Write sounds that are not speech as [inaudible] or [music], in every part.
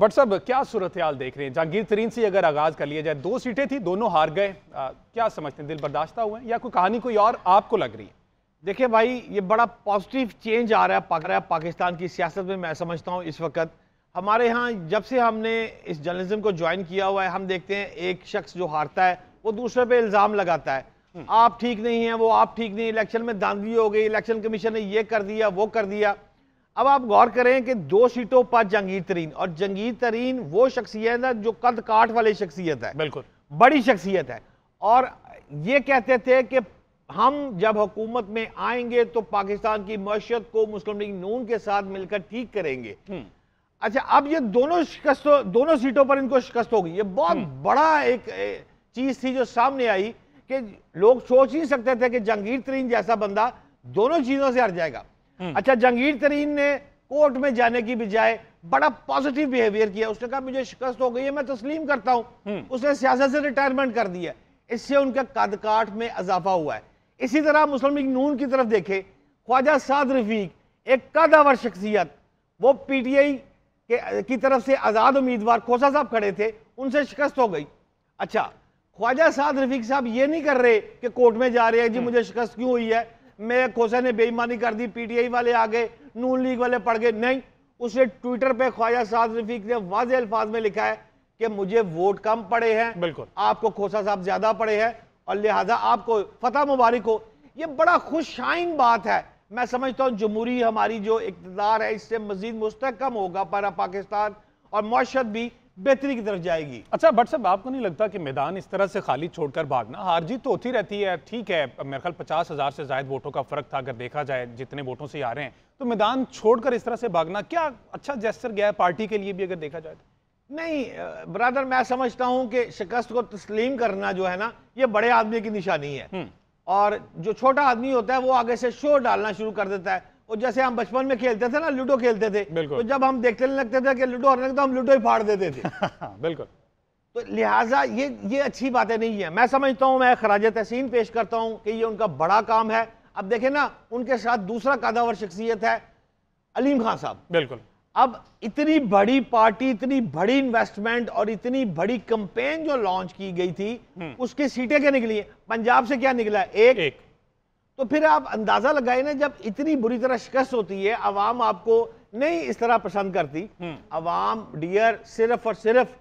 But सब क्या सूरत हाल देख रहे हैं जहांगीर तरीन से अगर आगाज कर लिया जाए दो सीटें थी दोनों हार गए आ, क्या समझते हैं दिल बर्दाश्ता हुए या कोई कहानी कोई और आपको लग रही है देखिए भाई ये बड़ा पॉजिटिव चेंज आ रहा है पक रहा है पाकिस्तान की सियासत में मैं समझता हूँ इस वक्त हमारे यहाँ जब से हमने इस जर्नलिज्म को ज्वाइन किया हुआ है हम देखते हैं एक शख्स जो हारता है वो दूसरे पे इल्ज़ाम लगाता है हम्म। आप ठीक नहीं है वो आप ठीक नहीं इलेक्शन में दांधली हो गई इलेक्शन कमीशन ने ये कर दिया वो कर दिया अब आप गौर करें कि दो सीटों पर जंगीर तरीन और जंगीर तरीन वो शख्सियत है जो कद काट वाली शख्सियत है बिल्कुल बड़ी शख्सियत है और ये कहते थे कि हम जब हुकूमत में आएंगे तो पाकिस्तान की मशियत को मुस्लिम लीग नून के साथ मिलकर ठीक करेंगे हम्म। अच्छा अब ये दोनों शिकस्तों दोनों सीटों पर इनको शिकस्त होगी ये बहुत हम्म। बड़ा एक चीज थी जो सामने आई कि लोग सोच नहीं सकते थे कि जंगीर तरीन जैसा बंदा दोनों चीजों से हट जाएगा हम्म। अच्छा जहांगीर तरीन ने कोर्ट में जाने की बजाय बड़ा पॉजिटिव बिहेवियर किया उसने कहा मुझे शिकस्त हो गई है मैं तस्लीम करता हूं हम्म। उसने सियासत से रिटायरमेंट कर दिया इससे उनका कदकाठ में इजाफा हुआ है इसी तरह मुस्लिम लीग नून की तरफ देखे ख्वाजा साद रफीक एक कदावर शख्सियत वो पीटीआई की तरफ से आज़ाद उम्मीदवार खोसा साहब खड़े थे उनसे शिकस्त हो गई अच्छा ख्वाजा साद रफीक साहब ये नहीं कर रहे कि कोर्ट में जा रहे हैं जी हम्म। मुझे शिकस्त क्यों हुई है मैं खोसे ने बेईमानी कर दी पीटीआई वाले आ गए नून लीग वाले पड़ गए नहीं उसने ट्विटर पे ख्वाजा साद रफीक ने वाज अल्फाज में लिखा है कि मुझे वोट कम पड़े हैं बिल्कुल आपको खोसा साहब ज्यादा पड़े हैं और लिहाजा आपको फतेह मुबारक हो ये बड़ा खुशाइन बात है मैं समझता हूँ जमहूरी हमारी जो इकतदार है इससे मजीद मुस्तकम होगा पारा पाकिस्तान और मशत भी बेहतरी की तरफ जाएगी अच्छा भट्ट साहब आपको नहीं लगता कि मैदान इस तरह से खाली छोड़कर भागना हार जीत तो होती रहती है ठीक है मेरे ख्याल पचास हजार से ज्यादा वोटों का फर्क था अगर देखा जाए जितने वोटों से आ रहे हैं तो मैदान छोड़कर इस तरह से भागना क्या अच्छा जैसर गया है पार्टी के लिए भी अगर देखा जाए तो? नहीं ब्रदर मैं समझता हूँ कि शिकस्त को तस्लीम करना जो है ना ये बड़े आदमी की निशानी है हम्म। और जो छोटा आदमी होता है वो आगे से शोर डालना शुरू कर देता है और जैसे हम बचपन में खेलते थे ना लूडो खेलते थे तो जब हम देखते लगते थे कि लूडो हारने तो हम लूडो ही फाड़ देते थे [laughs] हाँ, बिल्कुल तो लिहाजा ये ये अच्छी बातें नहीं है मैं समझता हूँ मैं खराज तहसीन पेश करता हूँ कि ये उनका बड़ा काम है अब देखे ना उनके साथ दूसरा कादावर शख्सियत है अलीम खान साहब बिल्कुल अब इतनी बड़ी पार्टी इतनी बड़ी इन्वेस्टमेंट और इतनी बड़ी कंपेन जो लॉन्च की गई थी हम्म। उसकी सीटें क्या निकली है पंजाब से क्या निकला एक, एक तो फिर आप अंदाजा लगाए ना जब इतनी बुरी तरह शिकस्त होती है अवाम आपको नहीं इस तरह पसंद करती अवाम हम्म। डियर सिर्फ और सिर्फ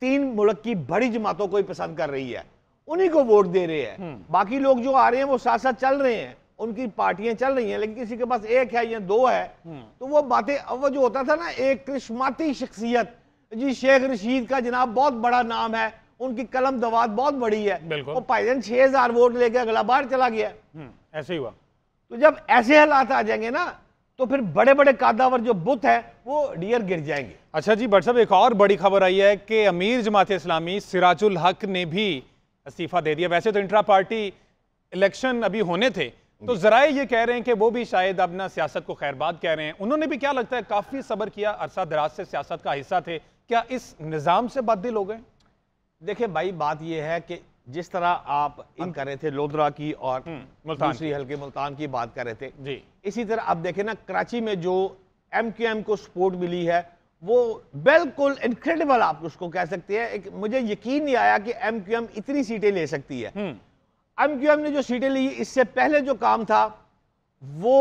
तीन मुल्क की बड़ी जमातों को ही पसंद कर रही है उन्हीं को वोट दे रहे हैं हम्म। बाकी लोग जो आ रहे हैं वो साथ साथ चल रहे हैं उनकी पार्टियां चल रही हैं लेकिन किसी के पास एक है या दो है हम्म। तो वो बातें वो जो होता था ना एक करिश्माती शख्सियत जी शेख रशीद का जनाब बहुत बड़ा नाम है उनकी कलम दवात बहुत बड़ी है वो पायदन छह हजार वोट लेके अगला बार चला गया ऐसे ही हुआ तो जब ऐसे हालात आ जाएंगे ना तो फिर बड़े बड़े कादावर जो बुत है वो डियर गिर जाएंगे अच्छा जी भट्ट साहब एक और बड़ी खबर आई है कि अमीर जमात इस्लामी सिराजुल हक ने भी इस्तीफा दे दिया वैसे तो इंट्रा पार्टी इलेक्शन अभी होने थे तो जरा ये कह रहे हैं कि वो भी शायद अब ना सियासत को खैरबाद कह रहे हैं उन्होंने भी क्या लगता है काफ़ी सबर किया अरसा दराज से सियासत का हिस्सा थे क्या इस निज़ाम से बदल हो गए देखिए भाई बात यह है कि जिस तरह आप इन कर रहे थे लोधरा की और हम्म, दूसरी हल्के मुल्तान की बात कर रहे थे जी इसी तरह आप देखें ना कराची में जो एम क्यू एम को सपोर्ट मिली है वो बिल्कुल इनक्रेडिबल आप उसको कह सकते हैं एक मुझे यकीन नहीं आया कि एम क्यू एम इतनी सीटें ले सकती है एम क्यू एम ने जो सीटें ली इससे पहले जो काम था वो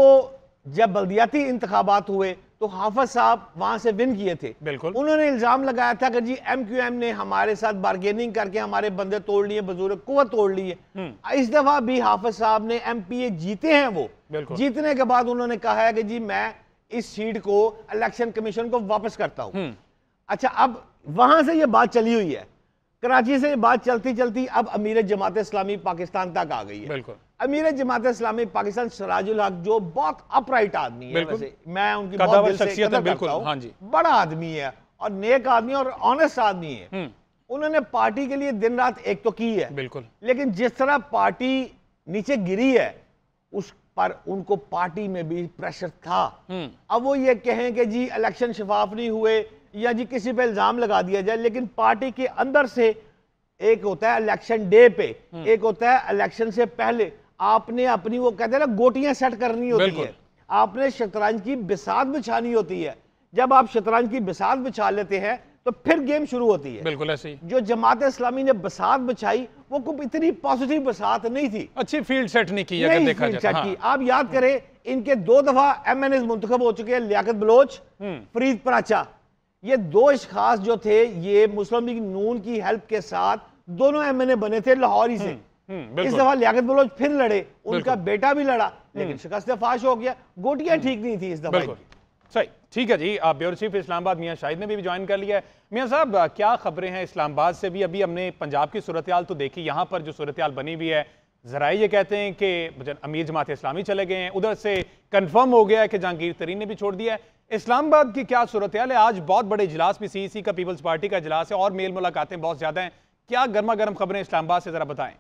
जब बल्दियाती इंतबात हुए तो हाफज साहब वहां से विन किए थे बिल्कुल उन्होंने इल्जाम लगाया था कि जी एमक्यूएम ने हमारे साथ बार्गेनिंग करके हमारे बंदे तोड़ लिए बजूर कुत तोड़ लिए हम्म। इस दफा भी हाफज साहब ने एम पी ए जीते हैं वो बिल्कुल जीतने के बाद उन्होंने कहा है कि जी मैं इस सीट को इलेक्शन कमीशन को वापस करता हूं हम्म। अच्छा अब वहां से यह बात चली हुई है कराची से बात चलती चलती अब अमीर जमात इस्लामी पाकिस्तान तक आ गई है बिल्कुल अमीर जमात इस्लामी पाकिस्तान सराजुल हक जो बहुत अपराइट आदमी है वैसे मैं उनकी बहुत दिल है, बिल्कुल हाँ जी बड़ा आदमी है और नेक आदमी और ऑनेस्ट आदमी है हम्म। उन्होंने पार्टी के लिए दिन रात एक तो की है बिल्कुल लेकिन जिस तरह पार्टी नीचे गिरी है उस पर उनको पार्टी में भी प्रेशर था हम्म। अब वो ये कहें कि जी इलेक्शन शफाफ नहीं हुए या जी किसी पे इल्जाम लगा दिया जाए लेकिन पार्टी के अंदर से एक होता है इलेक्शन डे पे हम्म। एक होता है इलेक्शन से पहले आपने अपनी वो कहते हैं ना गोटियां सेट करनी होती है आपने शतरंज की बिसात बिछानी होती है जब आप शतरंज की बिसात बिछा लेते हैं तो फिर गेम शुरू होती है बिल्कुल ऐसे ही जो जमात इस्लामी ने बसात बिछाई वो कुछ इतनी पॉजिटिव बसात नहीं थी अच्छी फील्ड सेट नहीं की नहीं देखा फील्ड तो, सेट हाँ। की आप याद करें इनके दो दफा एम एन एस मुंतखब हो चुके हैं लियाकत बलोच हम्म। फरीद प्राचा ये दो खास जो थे ये मुस्लिम लीग नून की हेल्प के साथ दोनों एम एन ए बने थे लाहौरी से हम्म। हम्म, इस दफा लियाकत बलोच फिर लड़े उनका बेटा भी लड़ा हम्म। लेकिन शिकस्त फाश हो गया गोटियां हम्म। ठीक नहीं थी इस दफा सही ठीक है जी आप ब्यूरो चीफ इस्लामाबाद मियाँ शाहिद ने भी ज्वाइन कर लिया है मियाँ साहब क्या खबरें हैं इस्लामाबाद से भी अभी हमने पंजाब की सूरत तो देखी यहाँ पर जो सूरत बनी हुई है जरा ये कहते हैं कि अमीर जमात इस्लामी चले गए हैं उधर से कंफर्म हो गया है कि जहांगीर तरीन ने भी छोड़ दिया है इस्लामाबाद की क्या सूरत है आज बहुत बड़े इजलास भी सी e का पीपल्स पार्टी का इजलास है और मेल मुलाकातें बहुत ज़्यादा हैं क्या गर्मा गर्म खबरें इस्लामाबाद से ज़रा बताएं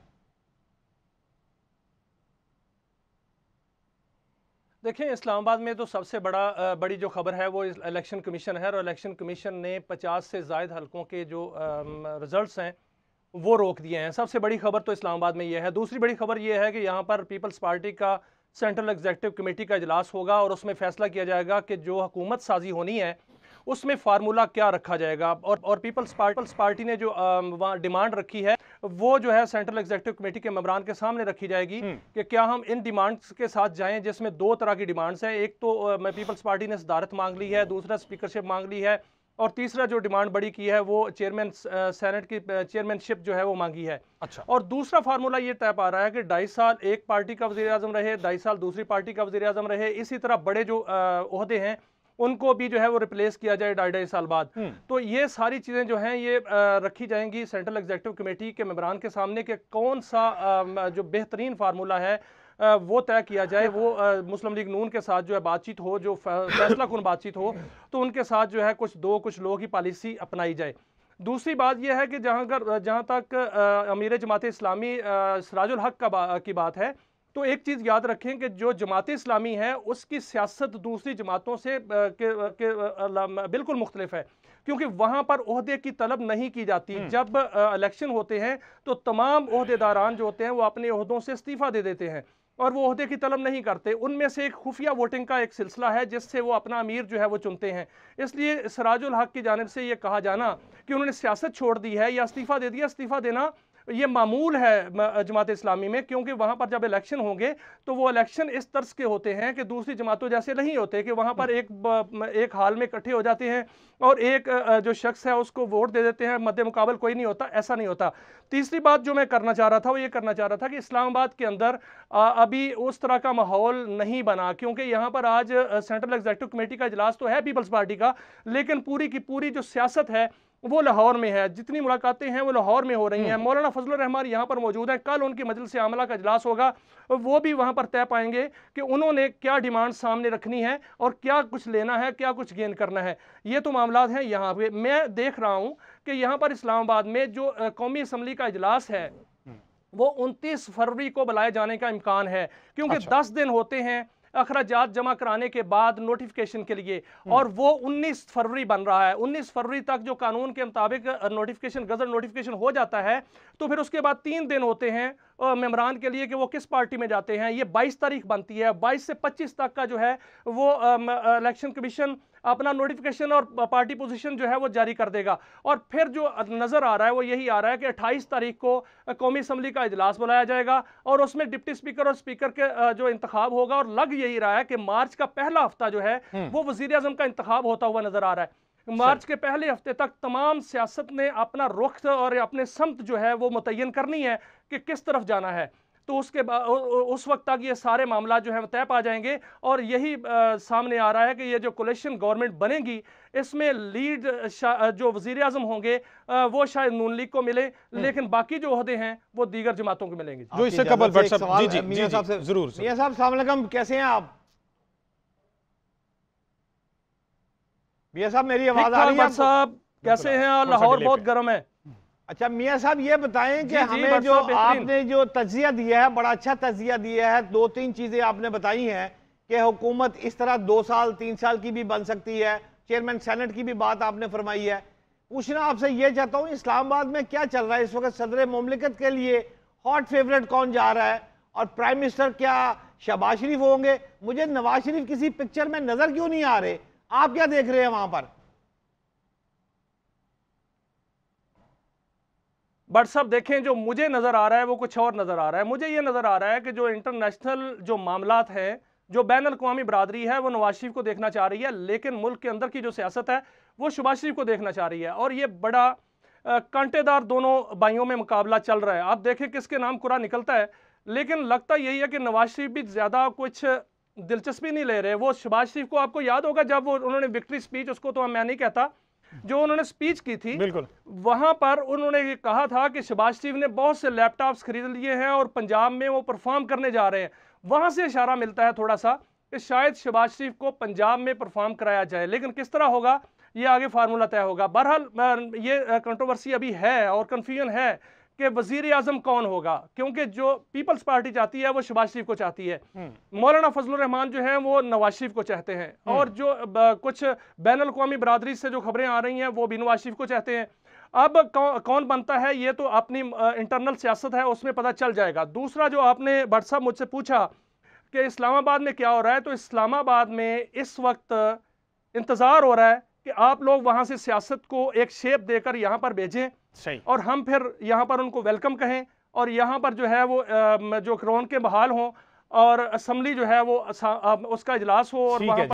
देखें इस्लामाबाद में तो सबसे बड़ा बड़ी जो खबर है वो इलेक्शन कमीशन है और इलेक्शन कमीशन ने 50 से जायद हलकों के जो रिज़ल्ट हैं वो रोक दिए हैं सबसे बड़ी खबर तो इस्लामाबाद में ये है दूसरी बड़ी खबर ये है कि यहाँ पर पीपल्स पार्टी का सेंट्रल एग्जेक्टिव कमेटी का इजलास होगा और उसमें फैसला किया जाएगा कि जो हुकूमत साजी होनी है उसमें फार्मूला क्या रखा जाएगा और और पीपल्स पीपल्स पार्टी ने जो डिमांड रखी है वो जो है सेंट्रल एग्जीक्यूटिव कमेटी के मेबरान के सामने रखी जाएगी हम्म। कि क्या हम इन डिमांड्स के साथ जाएं जिसमें दो तरह की डिमांड्स है एक तो पीपल्स पार्टी ने सदारत मांग ली है दूसरा स्पीकरशिप मांग ली है और तीसरा जो डिमांड बड़ी की है वो चेयरमैन सेनेट की चेयरमैनशिप जो है वो मांगी है अच्छा और दूसरा फार्मूला ये तय पा रहा है कि ढाई साल एक पार्टी का वजी आजम रहे ढाई साल दूसरी पार्टी का वजी आजम रहे इसी तरह बड़े जो अहदे हैं उनको भी जो है वो रिप्लेस किया जाए ढाई ढाई साल बाद हम्म। तो ये सारी चीज़ें जो हैं ये रखी जाएंगी सेंट्रल एग्जीक्यूटिव कमेटी के मेबरान के सामने कि कौन सा जो बेहतरीन फार्मूला है वो तय किया जाए वो मुस्लिम लीग नून के साथ जो है बातचीत हो जो फैसला कौन बातचीत हो तो उनके साथ जो है कुछ दो कुछ लोगों की पॉलिसी अपनाई जाए दूसरी बात यह है कि जहाँ जहाँ तक अमीर जमात इस्लामी सराजुल हक का बा, की बात है तो एक चीज़ याद रखें कि जो जमात इस्लामी है उसकी सियासत दूसरी जमातों से के, के, बिल्कुल मुख्तलिफ है क्योंकि वहाँ पर अहदे की तलब नहीं की जाती हम्म। जब इलेक्शन होते हैं तो तमाम अहदेदारान जो होते हैं वो अपने अहदों से इस्तीफ़ा दे देते हैं और वो अहदे की तलब नहीं करते उनमें से एक खुफिया वोटिंग का एक सिलसिला है जिससे वो अपना अमीर जो है वो चुनते हैं इसलिए सराजुल हक की जानब से ये कहा जाना कि उन्होंने सियासत छोड़ दी है या इस्तीफ़ा दे दिया इस्तीफ़ा देना ये मामूल है जमात इस्लामी में क्योंकि वहाँ पर जब इलेक्शन होंगे तो वो इलेक्शन इस तर्ज के होते हैं कि दूसरी जमातों जैसे नहीं होते कि वहाँ पर एक एक हाल में इकट्ठे हो जाते हैं और एक जो शख्स है उसको वोट दे देते हैं मद्द मुकाबल कोई नहीं होता ऐसा नहीं होता तीसरी बात जो मैं करना चाह रहा था वो ये करना चाह रहा था कि इस्लामाबाद के अंदर अभी उस तरह का माहौल नहीं बना क्योंकि यहाँ पर आज सेंट्रल एग्जेक्टिव कमेटी का इजलास तो है पीपल्स पार्टी का लेकिन पूरी की पूरी जो सियासत है वो लाहौर में है जितनी मुलाकातें हैं वो लाहौर में हो रही हैं हम्म। मौलाना फजल रहमान यहाँ पर मौजूद हैं कल उनकी मजल से आमला का अजलास होगा वो भी वहाँ पर तय पाएंगे कि उन्होंने क्या डिमांड सामने रखनी है और क्या कुछ लेना है क्या कुछ गेन करना है ये तो मामला हैं यहाँ पे मैं देख रहा हूँ कि यहाँ पर इस्लामाबाद में जो कौमी असम्बली का अजलास है हम्म। वो उनतीस फरवरी को बुलाए जाने का इम्कान है क्योंकि अच्छा। दस दिन होते हैं अखराजात जमा कराने के बाद नोटिफिकेशन के लिए हम्म। और वो 19 फरवरी बन रहा है 19 फरवरी तक जो कानून के मुताबिक नोटिफिकेशन गजल नोटिफिकेशन हो जाता है तो फिर उसके बाद तीन दिन होते हैं मेम्बरान के लिए कि वो किस पार्टी में जाते हैं ये 22 तारीख बनती है 22 से 25 तक का जो है वो इलेक्शन कमीशन अपना नोटिफिकेशन और पार्टी पोजीशन जो है वो जारी कर देगा और फिर जो नज़र आ रहा है वो यही आ रहा है कि 28 तारीख को कौमी असम्बली का इजलास बुलाया जाएगा और उसमें डिप्टी स्पीकर और स्पीकर के जो इंतखा होगा और लग यही रहा है कि मार्च का पहला हफ्ता जो है वो वजीर अजम का इंतखा होता हुआ नज़र आ रहा है मार्च के पहले हफ्ते तक तमाम सियासत ने अपना रुख और अपने समत जो है वो मुतन करनी है कि किस तरफ जाना है तो उसके उस वक्त तक ये सारे मामला जो है तय पा जाएंगे और यही आ, सामने आ रहा है कि ये जो कोलेशन गवर्नमेंट बनेगी इसमें लीड जो वजीर अजम होंगे वो शायद नून लीग को मिले हम्म। लेकिन बाकी जो अहदे हैं वो दीगर जमातों को मिलेंगे जो इससे जी जी, जी, जी, जी, कैसे हैं आप मियाँ साहब मेरी आवाज आ रही है साहब कैसे हैं और लाहौर बहुत गर्म है अच्छा मियाँ साहब ये बताएं कि हमें जो आपने जो तजिया दिया है बड़ा अच्छा तजिया दिया है दो तीन चीजें आपने बताई हैं कि हुकूमत इस तरह दो साल तीन साल की भी बन सकती है चेयरमैन सेनेट की भी बात आपने फरमाई है पूछना आपसे ये चाहता हूँ इस्लामाबाद में क्या चल रहा है इस वक्त सदर ममलिकत के लिए हॉट फेवरेट कौन जा रहा है और प्राइम मिनिस्टर क्या शहबाज शरीफ होंगे मुझे नवाज शरीफ किसी पिक्चर में नज़र क्यों नहीं आ रहे आप क्या देख रहे हैं वहां पर बट सब देखें जो मुझे नज़र आ रहा है वो कुछ और नज़र आ रहा है मुझे ये नज़र आ रहा है कि जो इंटरनेशनल जो मामला हैं जो बैन अवी बरदरी है वो नवाज शरीफ को देखना चाह रही है लेकिन मुल्क के अंदर की जो सियासत है वो शुबाज शरीफ को देखना चाह रही है और ये बड़ा कंटेदार दोनों बाइयों में मुकाबला चल रहा है आप देखें किसके नाम कुरा निकलता है लेकिन लगता यही है कि नवाज शरीफ भी ज़्यादा कुछ दिलचस्पी नहीं ले रहे वो शबाज शरीफ को आपको याद होगा जब वो उन्होंने विक्ट्री स्पीच उसको तो मैं नहीं कहता जो उन्होंने स्पीच की थी बिल्कुल वहां पर उन्होंने ये कहा था कि शबाज शरीफ ने बहुत से लैपटॉप्स खरीद लिए हैं और पंजाब में वो परफॉर्म करने जा रहे हैं वहां से इशारा मिलता है थोड़ा सा कि शायद शबाज शरीफ को पंजाब में परफॉर्म कराया जाए लेकिन किस तरह होगा ये आगे फार्मूला तय होगा बहरहाल ये कंट्रोवर्सी अभी है और कन्फ्यूजन है कि वजीर आजम कौन होगा क्योंकि जो पीपल्स पार्टी चाहती है वो शबाज शरीफ को चाहती है हम्म। मौलाना फजल रहमान जो है वो नवाज शरीफ को चाहते हैं हम्म। और जो कुछ बैन अवी बरदरी से जो खबरें आ रही हैं वो भी नवाज शरीफ को चाहते हैं अब कौ, कौन बनता है ये तो अपनी इंटरनल सियासत है उसमें पता चल जाएगा दूसरा जो आपने भट्ट साहब मुझसे पूछा कि इस्लामाबाद में क्या हो रहा है तो इस्लामाबाद में इस वक्त इंतज़ार हो रहा है कि आप लोग वहां से सियासत को एक शेप देकर यहाँ पर भेजें और हम फिर यहाँ पर उनको वेलकम कहें और यहाँ पर जो है वो जो क्रोन के बहाल हों और असम्बली जो है वो उसका इजलास हो और